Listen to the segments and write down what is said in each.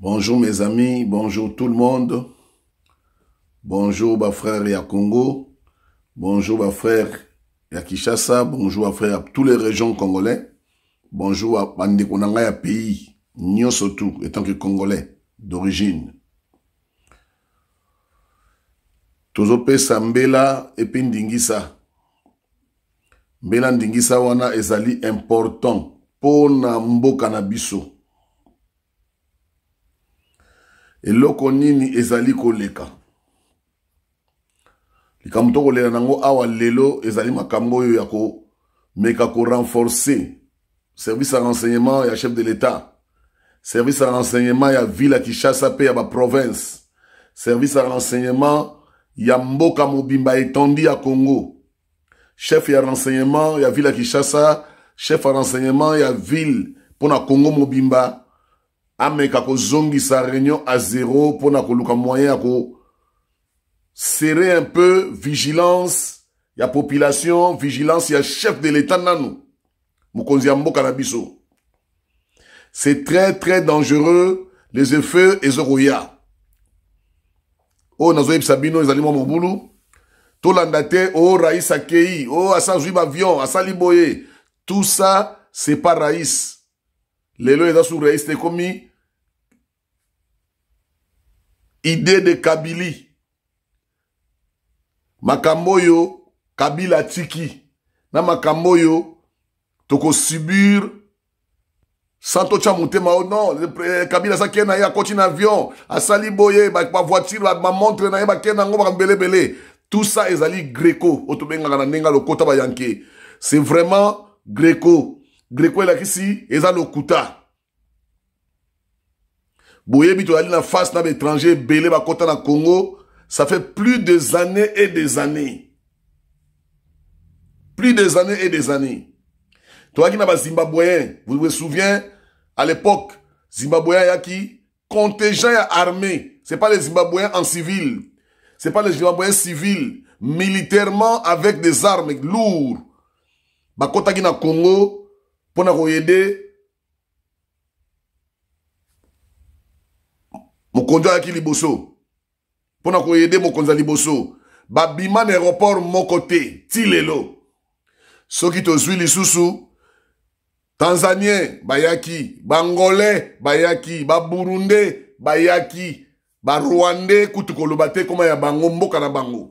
Bonjour mes amis, bonjour tout le monde. Bonjour ma frère et à Congo. Bonjour ma frère et à Kinshasa. Bonjour ma frère à toutes les régions congolais. Bonjour à Bandekonanga à pays. surtout étant que congolais d'origine. Tozope mbela et Pindingisa. mbela ndingisa wana ezali important pour na eloko nini ezali koleka likambo tokolela nango awa lelo ezali makambo oyo ya komeka korenforce service ya renseignement ya chef de l'etat service ya renseignement ya ville ya kishasa mpe ya baprovince service ya renseignement ya mboka mobimba etandi ya congo chef ya renseignement ya ville ya kishasa chef ya renseignement ya ville mpo na congo mobimba ameka kozongisa réunion à zéro mpona koluka moyen ko seré un peu vigilance ya population vigilance ya chef de l'état nanou mokonzi ya mboka na biso c'est très très dangereux les effets oh ya. nazoyebisa bino ezali mwa mbulu to landate oh rais akei oh asazwi bavion asali boye tout ça c'est pas raïs lelo lois sur rais te komi idée de kabili makambo oyo kabila atiki na makambo oyo tokosubir sans totya motema o non eh, kabila azakee na ye akoti na avion asali boye bavoitire bamontre na ye bakee nango bambelebele tout ça ezali greco oyo tobengaka na ndenge lokota bayanke c'est vraiment greco greco elakisi eza lokuta boyebi na face na belé ba na congo ça fait plus de années et des années plus de années et des années qui na zimbabwe vous vous souvenez à l'époque ya qui contingent ya Ce c'est pas les Zimbabweens en civil c'est pas les Zimbabweens civils militairement avec des armes lourdes na congo pour na aider. mokonzi ayaki liboso mpo koyede mokonzi ya liboso babima na aéroport moko te ti lelo soki tozwi lisusu tanzanien bayaki bangolais bayaki baburunde bayaki barwande kutu koloba te koma ya bango mboka na bango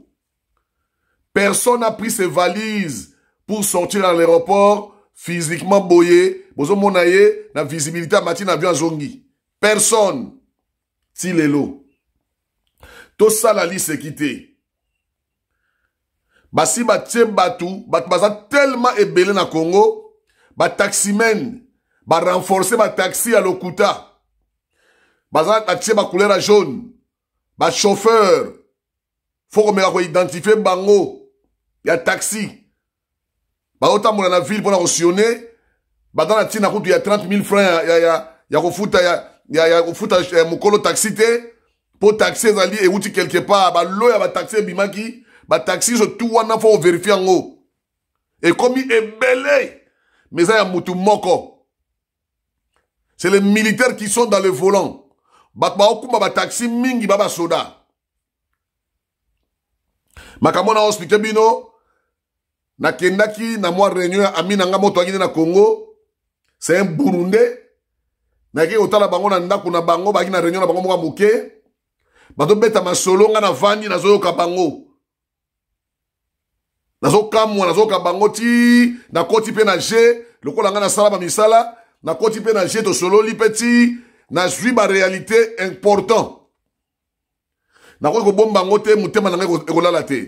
personne a pris ses valises pour sortir dans l'aéroport physiquement boyé bozomona ye na visibilité amati na avion azongi personne tilelo tosala lisekite basi batie bato ba tellement tellement dans na congo renforcé ba taxi à lokuta baza batie ba couleur jaune qu'on faut komeka il bango ya taxi bazotambola na ville taxi. la na kutu ya 30 000 francs, ya, ya, ya, ya francs. ya, ya, ya kofuta eh, mokolo taxi te mpo taxi ezali ewuti quelque part baloya bataxi ebimaki bataxi nyonso tu wana fo overifie yango ekomi ebele mais eza ya motu moko c'est les militaires qui sont dans le volant bato baokumba bataxi mingi ba basoda makambo na ospike bino nakendaki na mwa réunion ya ami na nga moto akende na congo c'est un burundais nakei kotala bango na ndako na bango baki na réunion na bango moko moke bazobeta masolo nga na vandi nazoyoka bango nazokamwa nazoyoka bango ti nakoti mpe na je lokola nga nasala bamisala nakoti mpe na je tosololi mpe ti nazwi baréalité important nakoki kobomba yango te motema na ngai ekolala te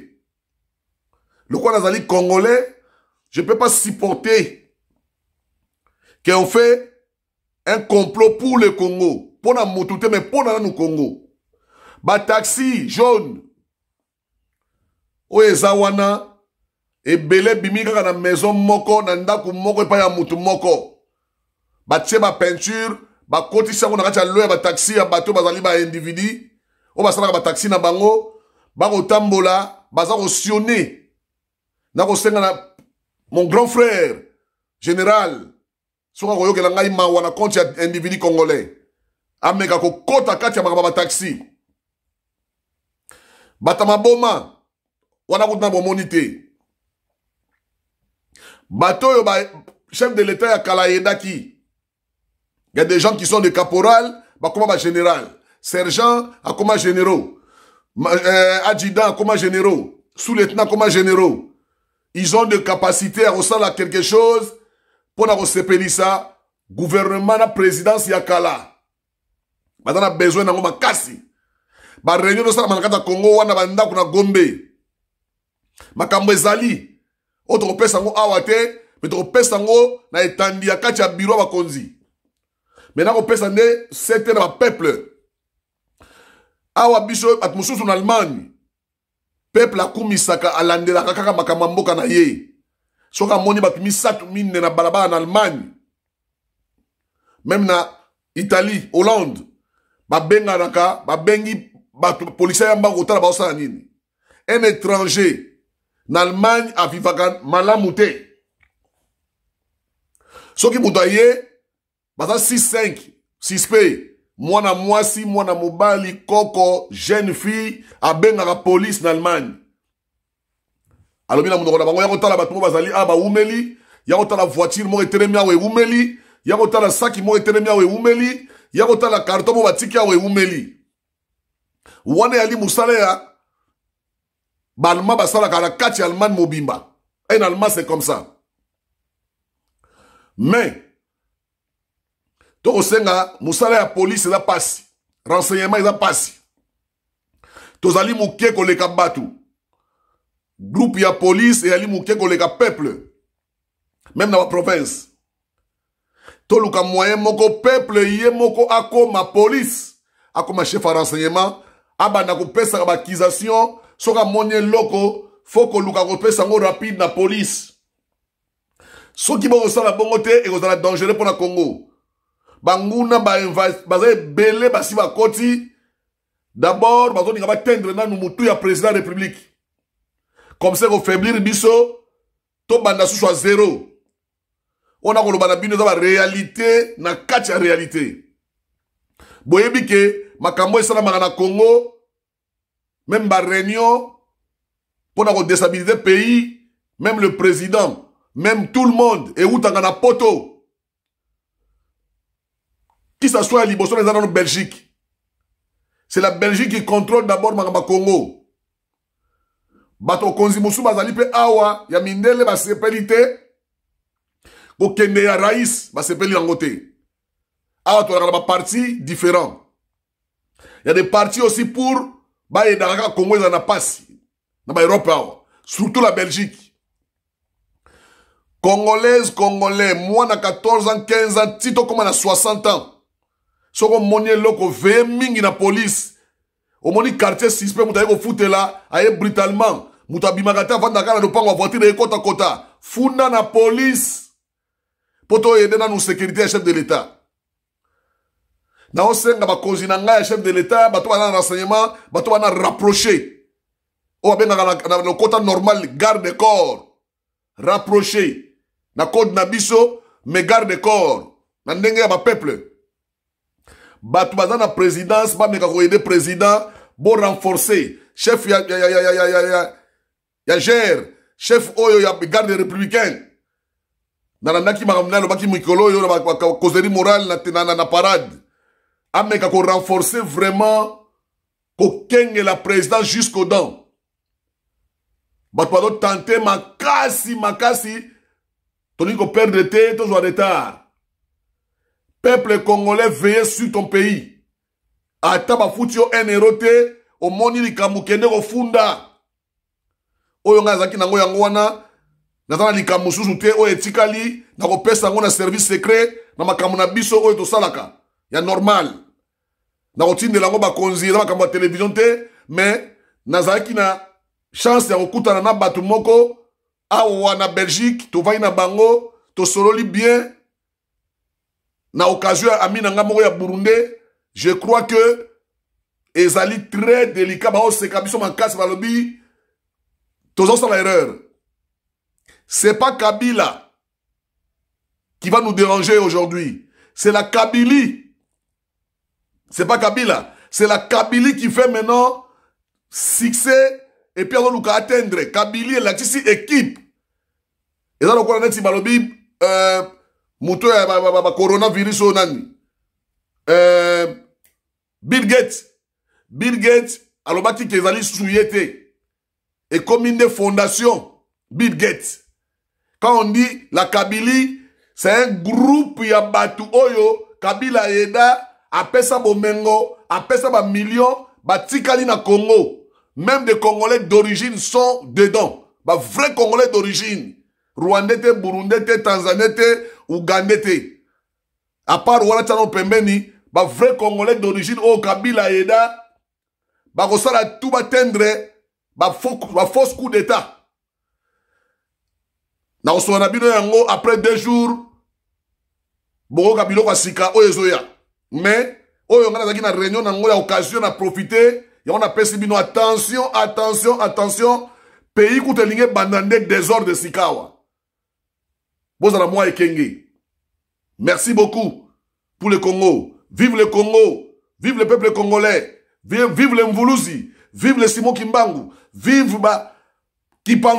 lokola nazali congolais je peux pas supporter qu'on fait un complot pour le Congo. Pour la moutouté, mais pour le Congo. Ba taxi jaune. Oye zawana. ebele ebimi kaka na maison moko na ndako moko epai ya motu moko batie bapeinture bakotisi yango na kati ya lo ya bataxi ya bato bazali baindividi oyo basalaka bataxi na bango bakotambola baza kosione na kosenga na mon grand frère général soki akoyokela ngai mawa na compte ya individu congolais ameka kokota kati ya makambo ya bataxi bata maboma wana kutana bomoni te bato oyo chef de l'état ya kala ayendaki y a des gens qui sont de caporal bakoma bagénéral sergent akoma généraux euh, adjudant akoma généraux sous-lieutenant akoma généraux ils ont de capacités à ressembler quelque chose mpo na kosepelisa guvernema na présidence ya kala baza na besoin nango makasi bareunion ezosalama na kati ya kongo wana bandako na gombe makambo ezali oyo tokopesa yango awa te me tokopesa yango na etandi ya kati ya biro ya bakonzi me nakopesa nde sete na bapeuple awa biso bato mosusu na allemagne peuple akumisaka alandelaka kaka makambo ya mboka na ye soki amoni bato misato mine na balabala na allemagne meme na italie hollande babenganaka babengi bato polisia ya mbango kotala baosala nini un étranger na allemagne avivaka malamu te soki moto aye baza 65 suspect mwana mwasi mwana mobali koko jeune fille abengaka polise na allemagne alobi na monoko na bango ya kotala bato moko bazali a ah, bawumeli ya kotala voiture moko etelemi awa ewumeli ya kotala saki moko etelemi awa ewumeli ya kotala karton moko batiki awa ewumeli wana eyali mosala ya baallemat basalaka na kati ya allemagne mobimba un eh, allemand c'est comme ça mais tokosenga mosala ya polise eza pasi renseignement eza pasi tozali moke koleka bato groupe ya polise eyali moke koleka peuple meme na baprovince toluka moyen moko peuple ye moko akoma polise akoma chef ya renseignement abanda kopesaka baakization soki amoni eloko fo koluka kopesa yango rapide na polise soki bokosala bongo te ekozala dangereux mpo na congo banguna baza ebele basi bakoti dabord bazolinga batendre nanu motu ya président ya république comme ça vous biso tobanda susu tout zero wana le na bino eza réalité na kati la réalité boyebi ke makambo dans na congo même réunion, pour déstabiliser le pays même le président même tout le monde et où t'as na poto ça soit à liboso les eza belgique c'est la belgique qui contrôle d'abord Makamba congo batokonzi mosusu bazali pe awa ya mindele basepeli te kokende ya rais basepeli yango te awa tozalaka na baparti différent ya des partis aussi pour bayendaka kaka congo ezala na mpasi na baerope awa surtout la belgique congolaise congolais mwana 14 ans 15 ans tito tokóma na 60 ans soki omoni eloko veye mingi na polise omoni quartier suspect moto aye kofutela aye brutalement moto abimaka te avandaka na lopango ya voiture ekotakota funda na polise mpo toyede nanu sécurité ya chef de l'état naosenga bakonzi na ngai ya chef de l'état bato bana na renseignement bato bana rapproché oyo babengaka na lokota normal garde corps rapproché na code na biso mais garde corps na ndenge ya bapeuple bato baza na présidence bameka koyede président borenforce chef ya, ya, ya, ya, ya, ya, ya gère chef oyo ya garde républicain nalandaki makambo nani alobaki mikolo oyo na causerie morale na parade ameka korenforce vraiment kokengela président jusqu'au dent bato bazotante makasi makasi tolingi koperdre te tozwa retard peuple congolais veye sur ton pays ata bafuti yo un héro te omoni likambo kende kofunda oyo ngai azalaki nango yango wana naza na likambo mosusu te oyo etikali na kopesa yango na service secret na makambo na biso oyo tosalaka ya normal na kotindela yango bakonzi eza makambo ya televizio te me nazalaki na chance ya kokutana na bato moko awa na belgique tovandi na bango tosololi bien na occasion ya ami na ngai moko ya burunde je crois que ezali très délicat baoseka biso makasi balobi sans erreur c'est pas Kabila qui va nous déranger aujourd'hui c'est la Kabylie c'est pas Kabila c'est la Kabylie qui fait maintenant succès et puis on nous atteindre Kabylie et la équipe et dans le coin dit. balobi euh, euh bah, bah, bah, coronavirus onani euh Bill Gates Bill Gates alobaki kezali souillé et comme une des fondations, Bill Quand on dit la Kabylie, c'est un groupe Yabatu Oyo, Kabila Yeda, Apesa Bomengo, Apesa ba million, Batikali na Congo. Même des Congolais d'origine sont dedans. Bah, vrais Congolais d'origine. Rwandais, Burundais, Tanzanais, Ougandais. À part Wana Tchano Pembeni, bah, vrais Congolais d'origine, oh Kabila Yeda, bah, tout va tendre, va fausse coup d'état na kosonga na bino yango après deux jours bokoka biloko ya sika oyo ezoya me oyo ngai na réunion ya occasion na profite a napesi bino attention attention attention pays kuta de ebanda nde désordre sika awa bozala moi ekenge merci beaucoup pour le congo vive le congo vive le peuple congolais vive, vive le mvuluzi vive le simon kimbangu vive ba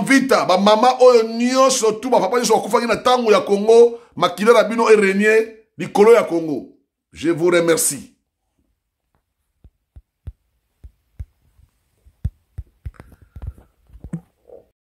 Vita, maman oyo nyonso tu papa nyonso bakufaki na Tangu ya kongo makila na bino erenye likolo ya Congo. je vous remercie